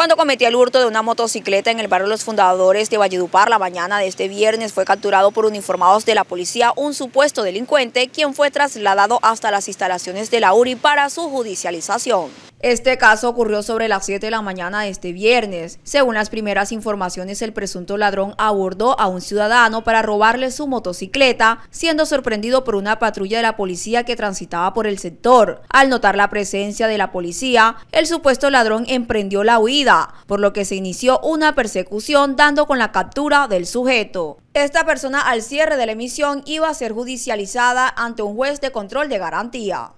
cuando cometía el hurto de una motocicleta en el barrio Los Fundadores de Valledupar. La mañana de este viernes fue capturado por uniformados de la policía un supuesto delincuente, quien fue trasladado hasta las instalaciones de la URI para su judicialización. Este caso ocurrió sobre las 7 de la mañana de este viernes. Según las primeras informaciones, el presunto ladrón abordó a un ciudadano para robarle su motocicleta, siendo sorprendido por una patrulla de la policía que transitaba por el sector. Al notar la presencia de la policía, el supuesto ladrón emprendió la huida por lo que se inició una persecución dando con la captura del sujeto. Esta persona al cierre de la emisión iba a ser judicializada ante un juez de control de garantía.